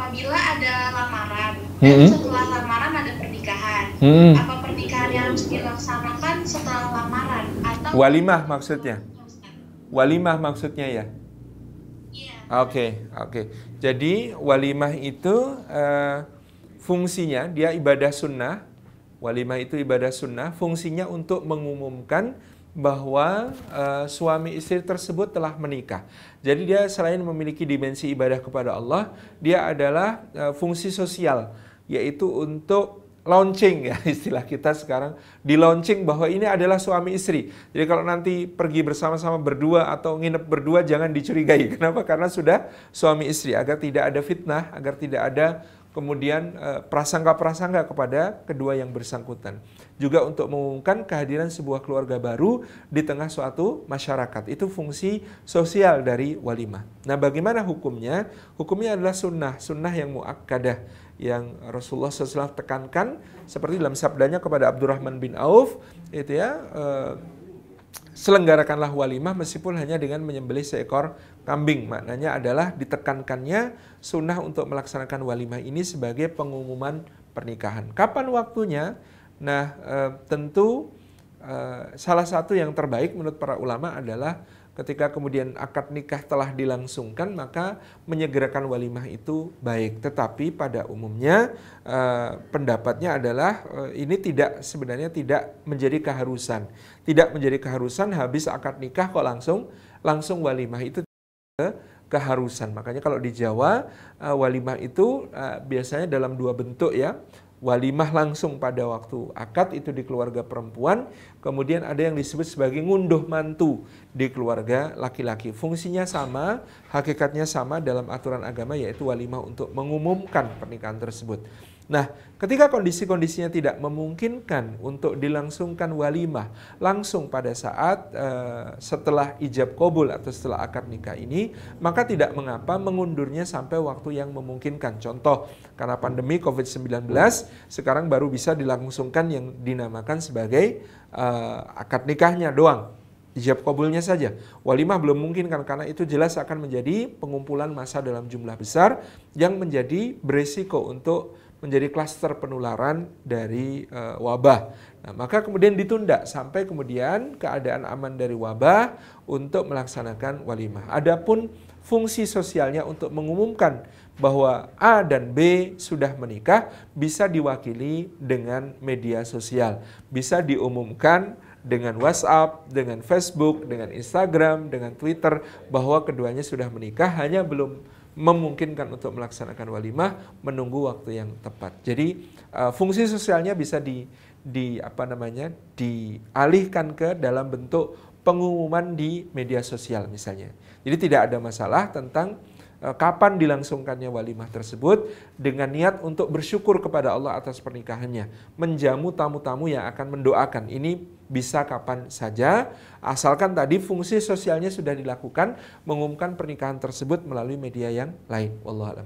apabila ada lamaran mm -hmm. setelah lamaran ada pernikahan mm -hmm. apa pernikahan yang harus dilaksanakan setelah lamaran atau walimah maksudnya walimah maksudnya ya iya. Oke, okay, oke. Okay. Jadi walimah itu uh, fungsinya dia ibadah sunnah. Walimah itu ibadah sunnah. Fungsinya untuk mengumumkan bahwa uh, suami istri tersebut telah menikah. Jadi dia selain memiliki dimensi ibadah kepada Allah, dia adalah uh, fungsi sosial yaitu untuk launching ya istilah kita sekarang di launching bahwa ini adalah suami istri. Jadi kalau nanti pergi bersama-sama berdua atau nginep berdua jangan dicurigai. Kenapa? Karena sudah suami istri agar tidak ada fitnah, agar tidak ada kemudian eh, prasangka-prasangka kepada kedua yang bersangkutan. Juga untuk mengumumkan kehadiran sebuah keluarga baru di tengah suatu masyarakat. Itu fungsi sosial dari walimah. Nah bagaimana hukumnya? Hukumnya adalah sunnah, sunnah yang muakkadah yang Rasulullah SAW tekankan seperti dalam sabdanya kepada Abdurrahman bin Auf itu ya eh, Selenggarakanlah walimah meskipun hanya dengan menyembelih seekor kambing. Maknanya adalah ditekankannya sunnah untuk melaksanakan walimah ini sebagai pengumuman pernikahan. Kapan waktunya? Nah, e, tentu e, salah satu yang terbaik menurut para ulama adalah ketika kemudian akad nikah telah dilangsungkan maka menyegerakan walimah itu baik tetapi pada umumnya eh, pendapatnya adalah eh, ini tidak sebenarnya tidak menjadi keharusan tidak menjadi keharusan habis akad nikah kok langsung langsung walimah itu keharusan makanya kalau di Jawa eh, walimah itu eh, biasanya dalam dua bentuk ya walimah langsung pada waktu akad itu di keluarga perempuan, kemudian ada yang disebut sebagai ngunduh mantu di keluarga laki-laki. Fungsinya sama, hakikatnya sama dalam aturan agama yaitu walimah untuk mengumumkan pernikahan tersebut. Nah, ketika kondisi-kondisinya tidak memungkinkan untuk dilangsungkan walimah langsung pada saat uh, setelah ijab kobul atau setelah akad nikah ini, maka tidak mengapa mengundurnya sampai waktu yang memungkinkan. Contoh, karena pandemi COVID-19, sekarang baru bisa dilangsungkan yang dinamakan sebagai uh, akad nikahnya doang ijab kobulnya saja. Walimah belum mungkin kan karena itu jelas akan menjadi pengumpulan massa dalam jumlah besar yang menjadi beresiko untuk menjadi klaster penularan dari uh, wabah. Nah, maka kemudian ditunda sampai kemudian keadaan aman dari wabah untuk melaksanakan walimah. Adapun fungsi sosialnya untuk mengumumkan bahwa A dan B sudah menikah bisa diwakili dengan media sosial. Bisa diumumkan dengan WhatsApp, dengan Facebook, dengan Instagram, dengan Twitter bahwa keduanya sudah menikah hanya belum memungkinkan untuk melaksanakan walimah menunggu waktu yang tepat. Jadi uh, fungsi sosialnya bisa di di apa namanya dialihkan ke dalam bentuk pengumuman di media sosial misalnya. Jadi tidak ada masalah tentang Eh, kapan dilangsungkannya walimah tersebut dengan niat untuk bersyukur kepada Allah atas pernikahannya, menjamu tamu-tamu yang akan mendoakan. Ini bisa kapan saja asalkan tadi fungsi sosialnya sudah dilakukan, mengumumkan pernikahan tersebut melalui media yang lain. Wallahu